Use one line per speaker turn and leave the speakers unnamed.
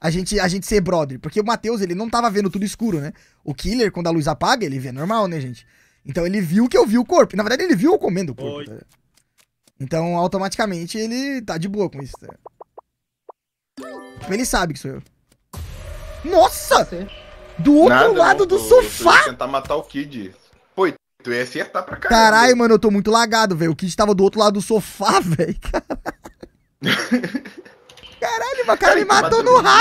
a gente, a gente ser brother. Porque o Matheus, ele não tava vendo tudo escuro, né? O Killer, quando a luz apaga, ele vê normal, né, gente? Então ele viu que eu vi o corpo. Na verdade, ele viu eu comendo o corpo. Tá? Então, automaticamente, ele tá de boa com isso. Tá? Ele sabe que sou eu. Nossa! Do outro Nada, lado do
sofá! Eu tentar matar o Kid. Pô, tu ia acertar pra caralho.
Caralho, mano, eu tô muito lagado, velho. O Kid tava do outro lado do
sofá, velho. Caralho, o cara, me matou, no no